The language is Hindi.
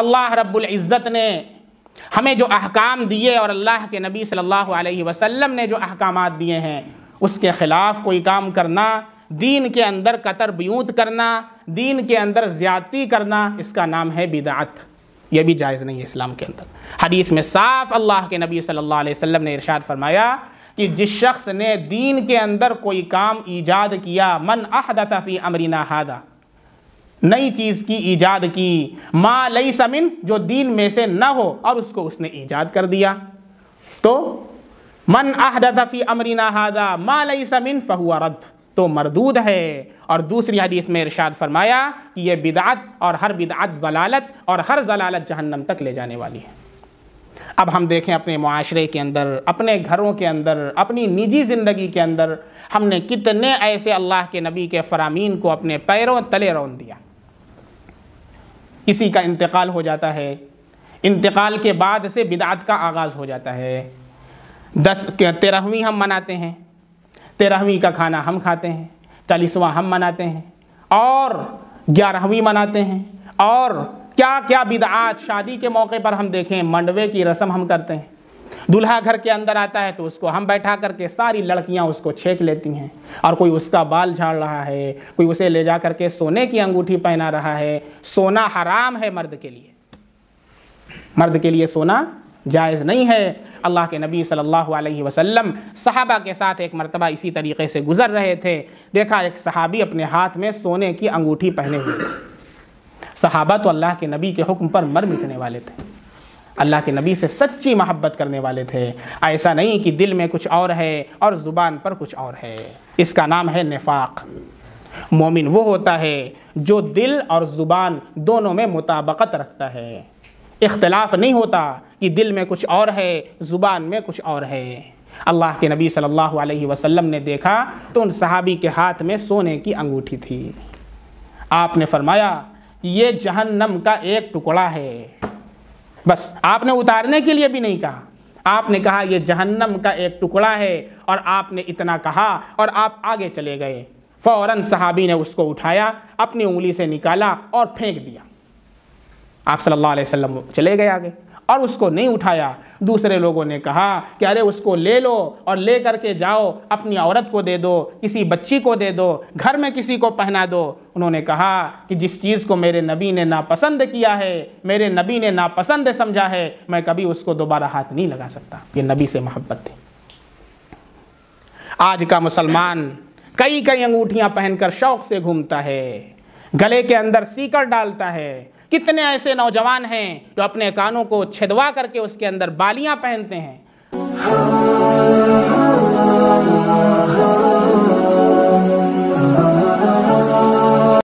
अल्लाह रब्बुल इज़्ज़त ने हमें जो अहकाम दिए और अल्लाह के नबी सल्लल्लाहु अलैहि वसल्लम ने जो अहकाम दिए हैं उसके ख़िलाफ़ कोई काम करना दीन के अंदर कतर ब्यूत करना दीन के अंदर ज़्यादती करना इसका नाम है बिदात यह भी जायज़ नहीं है इस्लाम के अंदर हदीस में साफ अल्लाह के नबी सल्लल्लाहु अलैहि वसल्लम ने इरशाद फरमाया कि जिस शख्स ने दीन के अंदर कोई काम ईजाद किया मन अहदता फ़ी अमरीना हादा नई चीज़ की ईजाद की माँ लई समिन जो दीन में से न हो और उसको उसने ईजाद कर दिया तो मन आहदफी अमरीना हादा मा लई समिन फहुआ रद्द तो मरदूद है और दूसरी हदीस में इरशाद फरमाया कि यह बिदात और हर बिदात जलालत और हर जलालत जहन्नम तक ले जाने वाली है अब हम देखें अपने माशरे के अंदर अपने घरों के अंदर अपनी निजी ज़िंदगी के अंदर हमने कितने ऐसे अल्लाह के नबी के फ़रामीन को अपने पैरों तले रौन दिया किसी का इंतकाल हो जाता है इंतकाल के बाद से बिदात का आगाज़ हो जाता है दस तेरहवीं हम मनाते हैं तेरहवीं का खाना हम खाते हैं चालीसवां हम मनाते हैं और ग्यारहवीं मनाते हैं और क्या क्या बिदात शादी के मौके पर हम देखें मंडवे की रस्म हम करते हैं दूल्हा घर के अंदर आता है तो उसको हम बैठा करके सारी लड़कियां उसको छेक लेती हैं और कोई उसका बाल झाड़ रहा है कोई उसे ले जा करके सोने की अंगूठी पहना रहा है सोना हराम है मर्द के लिए मर्द के लिए सोना जायज़ नहीं है अल्लाह के नबी सल्लल्लाहु अलैहि वसल्लम सहाबा के साथ एक मरतबा इसी तरीके से गुज़र रहे थे देखा एक सहाबी अपने हाथ में सोने की अंगूठी पहने हुए सहाबा तो अल्लाह के नबी के हुक्म पर मर मिटने वाले थे अल्लाह के नबी से सच्ची मोहब्बत करने वाले थे ऐसा नहीं कि दिल में कुछ और है और ज़ुबान पर कुछ और है इसका नाम है नफाक मोमिन वो होता है जो दिल और ज़ुबान दोनों में मुताबकत रखता है इख्तलाफ नहीं होता कि दिल में कुछ और है ज़ुबान में कुछ और है अल्लाह के नबी सल्लल्लाहु अलैहि वसल्लम ने देखा तो उन सहाबी के हाथ में सोने की अंगूठी थी आपने फरमाया ये जहन्नम का एक टुकड़ा है बस आपने उतारने के लिए भी नहीं कहा आपने कहा यह जहन्नम का एक टुकड़ा है और आपने इतना कहा और आप आगे चले गए फौरन सहाबी ने उसको उठाया अपनी उंगली से निकाला और फेंक दिया आप सल्लल्लाहु अलैहि वसल्लम चले गए आगे और उसको नहीं उठाया दूसरे लोगों ने कहा कि अरे उसको ले लो और ले करके जाओ अपनी औरत को दे दो किसी बच्ची को दे दो घर में किसी को पहना दो उन्होंने कहा कि जिस चीज़ को मेरे नबी ने नापसंद किया है मेरे नबी ने नापसंद समझा है मैं कभी उसको दोबारा हाथ नहीं लगा सकता ये नबी से मोहब्बत थी आज का मुसलमान कई कई अंगूठियां पहनकर शौक से घूमता है गले के अंदर सीकर डालता है कितने ऐसे नौजवान हैं जो अपने कानों को छिदवा करके उसके अंदर बालियां पहनते हैं